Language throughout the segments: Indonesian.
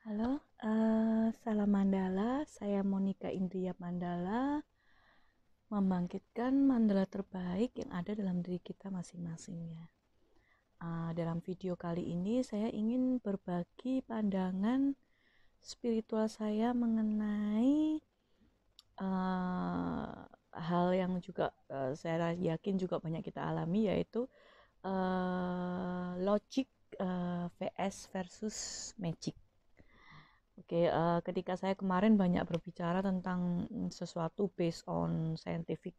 Halo, uh, salam Mandala. Saya Monica Indria Mandala, membangkitkan mandala terbaik yang ada dalam diri kita masing-masingnya. Uh, dalam video kali ini, saya ingin berbagi pandangan spiritual saya mengenai uh, hal yang juga uh, saya yakin juga banyak kita alami, yaitu uh, logic uh, vs versus magic Oke, uh, ketika saya kemarin banyak berbicara tentang mm, sesuatu based on scientific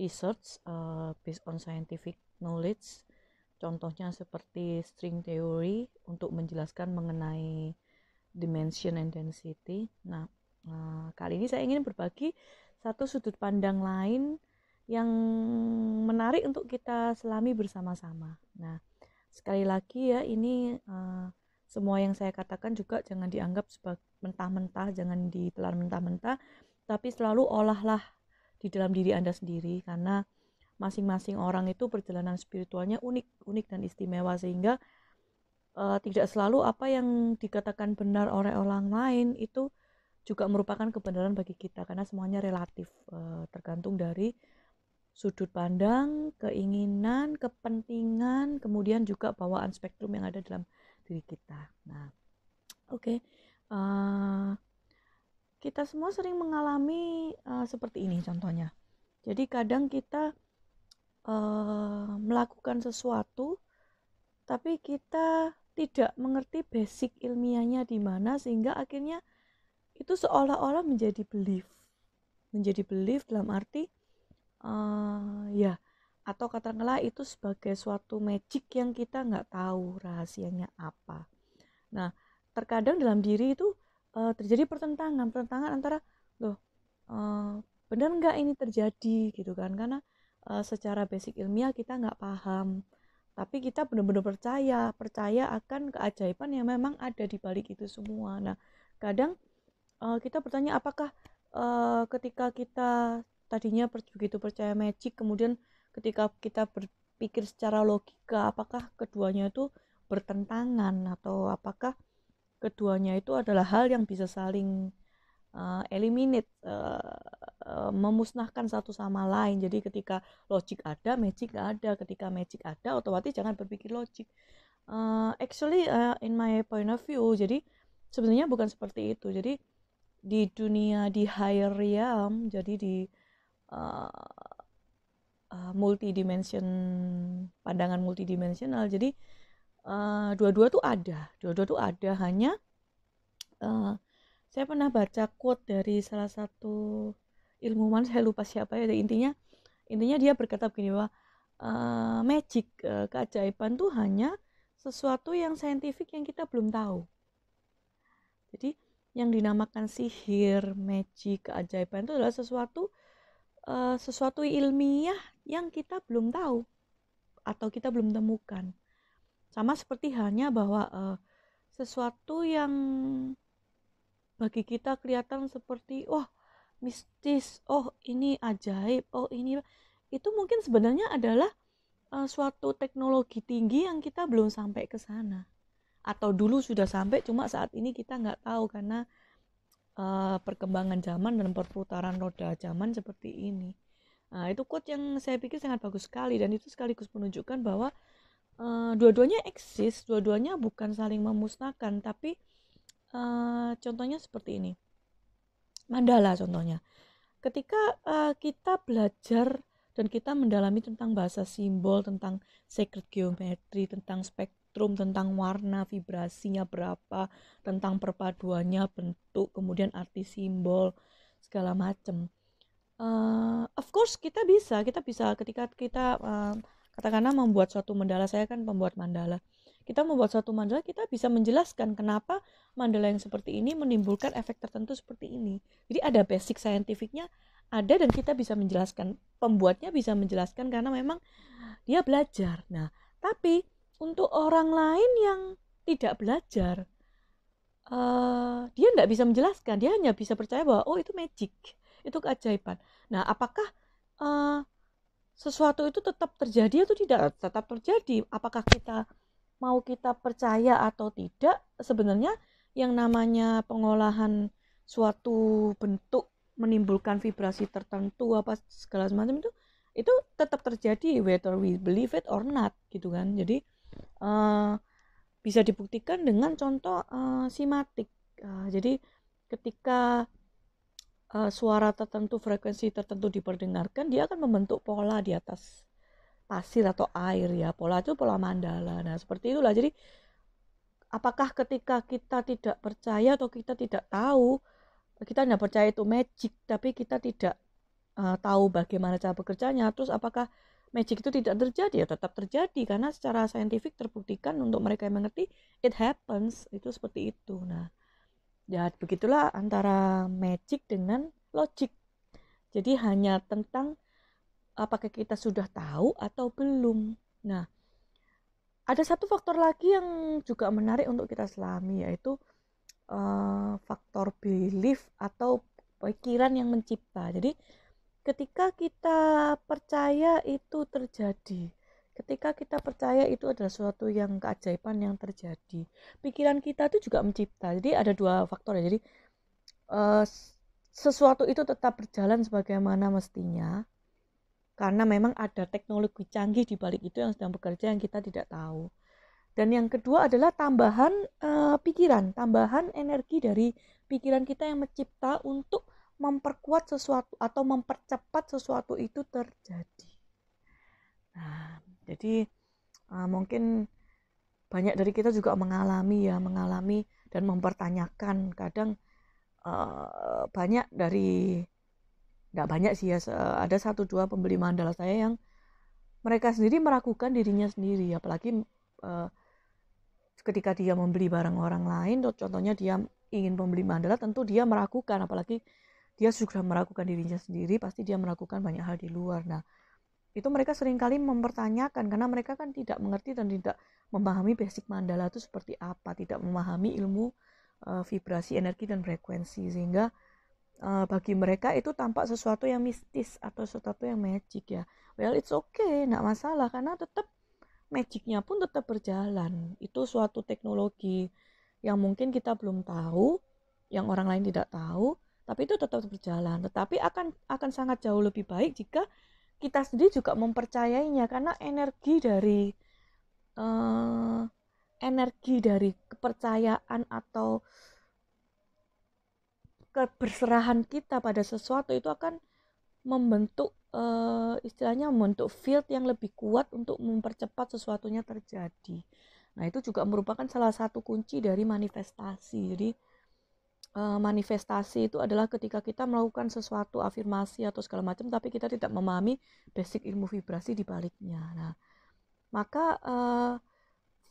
research, uh, based on scientific knowledge, contohnya seperti string theory untuk menjelaskan mengenai dimension and density. Nah, uh, kali ini saya ingin berbagi satu sudut pandang lain yang menarik untuk kita selami bersama-sama. Nah, sekali lagi ya ini uh, semua yang saya katakan juga jangan dianggap sebagai mentah-mentah, jangan ditelan mentah-mentah, tapi selalu olahlah di dalam diri Anda sendiri karena masing-masing orang itu perjalanan spiritualnya unik-unik dan istimewa sehingga uh, tidak selalu apa yang dikatakan benar oleh orang lain itu juga merupakan kebenaran bagi kita karena semuanya relatif uh, tergantung dari sudut pandang, keinginan, kepentingan, kemudian juga bawaan spektrum yang ada dalam diri kita. Nah, oke, okay. uh, eh, kita semua sering mengalami uh, seperti ini contohnya. Jadi kadang kita uh, melakukan sesuatu, tapi kita tidak mengerti basic ilmiahnya di mana sehingga akhirnya itu seolah-olah menjadi belief, menjadi belief dalam arti uh, ya atau katakanlah itu sebagai suatu magic yang kita nggak tahu rahasianya apa. Nah, terkadang dalam diri itu uh, terjadi pertentangan, pertentangan antara loh uh, benar nggak ini terjadi gitu kan? Karena uh, secara basic ilmiah kita nggak paham, tapi kita benar-benar percaya, percaya akan keajaiban yang memang ada di balik itu semua. Nah, kadang uh, kita bertanya apakah uh, ketika kita tadinya begitu percaya magic kemudian ketika kita berpikir secara logika apakah keduanya itu bertentangan atau apakah keduanya itu adalah hal yang bisa saling uh, eliminate uh, uh, memusnahkan satu sama lain jadi ketika logic ada magic nggak ada ketika magic ada otomatis jangan berpikir logic uh, actually uh, in my point of view jadi sebenarnya bukan seperti itu jadi di dunia di higher realm jadi di uh, multidimension pandangan multidimensional jadi dua eh, dua-dua tuh ada dua-dua tuh ada hanya uh, saya pernah baca quote dari salah satu ilmuwan saya lupa siapa ya intinya intinya dia berkata begini bahwa uh, magic uh, keajaiban tuh hanya sesuatu yang saintifik yang kita belum tahu jadi yang dinamakan sihir, magic, keajaiban itu adalah sesuatu uh, sesuatu ilmiah yang kita belum tahu atau kita belum temukan. Sama seperti halnya bahwa uh, sesuatu yang bagi kita kelihatan seperti wah mistis, oh ini ajaib, oh ini itu mungkin sebenarnya adalah uh, suatu teknologi tinggi yang kita belum sampai ke sana atau dulu sudah sampai cuma saat ini kita nggak tahu karena uh, perkembangan zaman dan perputaran roda zaman seperti ini Nah, itu quote yang saya pikir sangat bagus sekali dan itu sekaligus menunjukkan bahwa uh, dua-duanya eksis, dua-duanya bukan saling memusnahkan, tapi uh, contohnya seperti ini. Mandala contohnya. Ketika uh, kita belajar dan kita mendalami tentang bahasa simbol, tentang sacred geometry, tentang spektrum, tentang warna, vibrasinya berapa, tentang perpaduannya, bentuk, kemudian arti simbol, segala macam uh, of course kita bisa kita bisa ketika kita uh, katakanlah membuat suatu mandala saya kan pembuat mandala kita membuat suatu mandala kita bisa menjelaskan kenapa mandala yang seperti ini menimbulkan efek tertentu seperti ini jadi ada basic scientificnya ada dan kita bisa menjelaskan pembuatnya bisa menjelaskan karena memang dia belajar nah tapi untuk orang lain yang tidak belajar uh, dia tidak bisa menjelaskan dia hanya bisa percaya bahwa oh itu magic itu keajaiban nah apakah uh, sesuatu itu tetap terjadi atau tidak tetap terjadi apakah kita mau kita percaya atau tidak sebenarnya yang namanya pengolahan suatu bentuk menimbulkan vibrasi tertentu apa segala macam itu itu tetap terjadi whether we believe it or not gitu kan jadi uh, bisa dibuktikan dengan contoh uh, simatik uh, jadi ketika Eh, suara tertentu, frekuensi tertentu diperdengarkan, dia akan membentuk pola di atas pasir atau air ya. Pola itu pola mandala. Nah, seperti itulah. Jadi apakah ketika kita tidak percaya atau kita tidak tahu, kita tidak percaya itu magic, tapi kita tidak uh, tahu bagaimana cara bekerjanya, terus apakah magic itu tidak terjadi ya tetap terjadi karena secara saintifik terbuktikan untuk mereka yang mengerti it happens itu seperti itu. Nah, Ya, begitulah antara magic dengan logic. Jadi hanya tentang apakah kita sudah tahu atau belum. Nah, ada satu faktor lagi yang juga menarik untuk kita selami yaitu uh, faktor belief atau pikiran yang mencipta. Jadi ketika kita percaya itu terjadi, Ketika kita percaya itu adalah suatu yang keajaiban yang terjadi. Pikiran kita itu juga mencipta. Jadi ada dua faktor ya. Jadi uh, sesuatu itu tetap berjalan sebagaimana mestinya karena memang ada teknologi canggih di balik itu yang sedang bekerja yang kita tidak tahu. Dan yang kedua adalah tambahan uh, pikiran, tambahan energi dari pikiran kita yang mencipta untuk memperkuat sesuatu atau mempercepat sesuatu itu terjadi. Nah, jadi uh, mungkin banyak dari kita juga mengalami ya, mengalami dan mempertanyakan kadang uh, banyak dari nggak banyak sih ya ada satu dua pembeli mandala saya yang mereka sendiri meragukan dirinya sendiri apalagi uh, ketika dia membeli barang orang lain contohnya dia ingin membeli mandala tentu dia meragukan apalagi dia sudah meragukan dirinya sendiri pasti dia meragukan banyak hal di luar nah itu mereka seringkali mempertanyakan karena mereka kan tidak mengerti dan tidak memahami basic mandala itu seperti apa, tidak memahami ilmu uh, vibrasi, energi dan frekuensi sehingga uh, bagi mereka itu tampak sesuatu yang mistis atau sesuatu yang magic ya. Well, it's okay, tidak masalah karena tetap magicnya pun tetap berjalan. Itu suatu teknologi yang mungkin kita belum tahu, yang orang lain tidak tahu, tapi itu tetap berjalan. Tetapi akan akan sangat jauh lebih baik jika kita sendiri juga mempercayainya karena energi dari uh, energi dari kepercayaan atau keberserahan kita pada sesuatu itu akan membentuk uh, istilahnya membentuk field yang lebih kuat untuk mempercepat sesuatunya terjadi. Nah, itu juga merupakan salah satu kunci dari manifestasi. Jadi, Eh, manifestasi itu adalah ketika kita melakukan sesuatu afirmasi atau segala macam tapi kita tidak memahami basic ilmu vibrasi di baliknya. Nah, maka uh,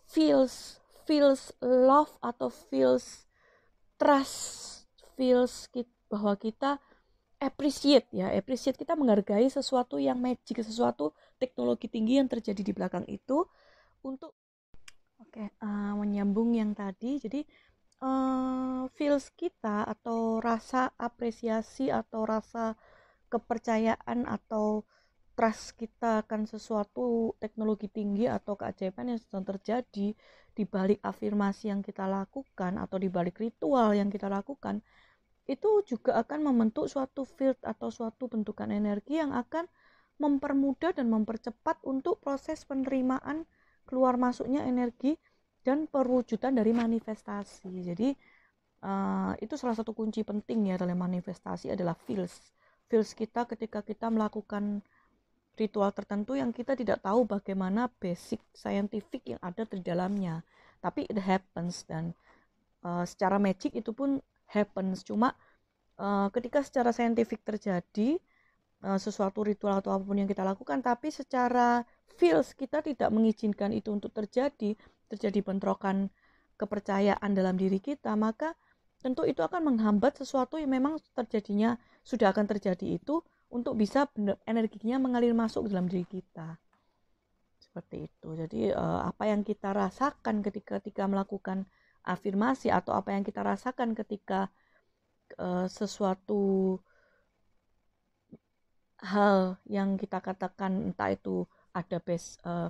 feels feels love atau feels trust feels kita, bahwa kita appreciate ya appreciate kita menghargai sesuatu yang magic sesuatu teknologi tinggi yang terjadi di belakang itu untuk oke okay, uh, eh, menyambung yang tadi jadi uh, feels kita atau rasa apresiasi atau rasa kepercayaan atau trust kita akan sesuatu teknologi tinggi atau keajaiban yang sedang terjadi di balik afirmasi yang kita lakukan atau di balik ritual yang kita lakukan itu juga akan membentuk suatu field atau suatu bentukan energi yang akan mempermudah dan mempercepat untuk proses penerimaan keluar masuknya energi dan perwujudan dari manifestasi. Jadi uh, itu salah satu kunci penting ya dalam manifestasi adalah feels. Feels kita ketika kita melakukan ritual tertentu yang kita tidak tahu bagaimana basic scientific yang ada di dalamnya. Tapi it happens dan uh, secara magic itu pun happens. Cuma uh, ketika secara scientific terjadi uh, sesuatu ritual atau apapun yang kita lakukan tapi secara feels kita tidak mengizinkan itu untuk terjadi terjadi bentrokan kepercayaan dalam diri kita, maka tentu itu akan menghambat sesuatu yang memang terjadinya sudah akan terjadi itu untuk bisa energinya mengalir masuk dalam diri kita. Seperti itu. Jadi eh, apa yang kita rasakan ketika ketika melakukan afirmasi atau apa yang kita rasakan ketika eh, sesuatu hal yang kita katakan entah itu ada base uh,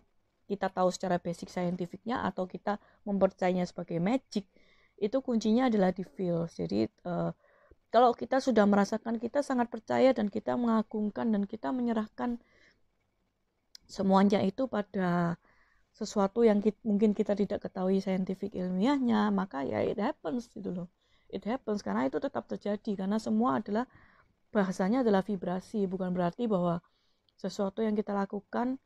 kita tahu secara basic saintifiknya atau kita mempercayainya sebagai magic itu kuncinya adalah di feel jadi uh, kalau kita sudah merasakan kita sangat percaya dan kita mengagungkan dan kita menyerahkan semuanya itu pada sesuatu yang kita, mungkin kita tidak ketahui saintifik ilmiahnya maka ya it happens gitu loh it happens karena itu tetap terjadi karena semua adalah bahasanya adalah vibrasi bukan berarti bahwa sesuatu yang kita lakukan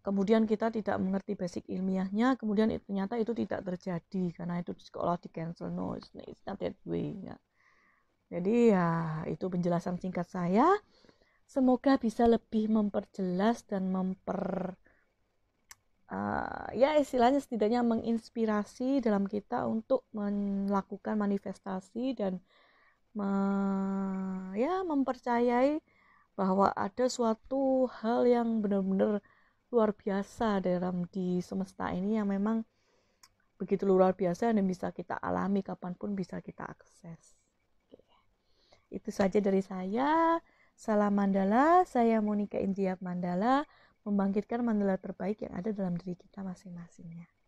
kemudian kita tidak mengerti basic ilmiahnya, kemudian itu, ternyata itu tidak terjadi karena itu di sekolah di cancel. No, it's, it's not that way. Ya. Jadi ya itu penjelasan singkat saya. Semoga bisa lebih memperjelas dan memper uh, ya istilahnya setidaknya menginspirasi dalam kita untuk melakukan manifestasi dan me, ya mempercayai bahwa ada suatu hal yang benar-benar luar biasa dalam di semesta ini yang memang begitu luar biasa dan bisa kita alami kapanpun bisa kita akses. Oke, Itu saja dari saya. Salam Mandala, saya Monika Indiap Mandala, membangkitkan mandala terbaik yang ada dalam diri kita masing-masingnya.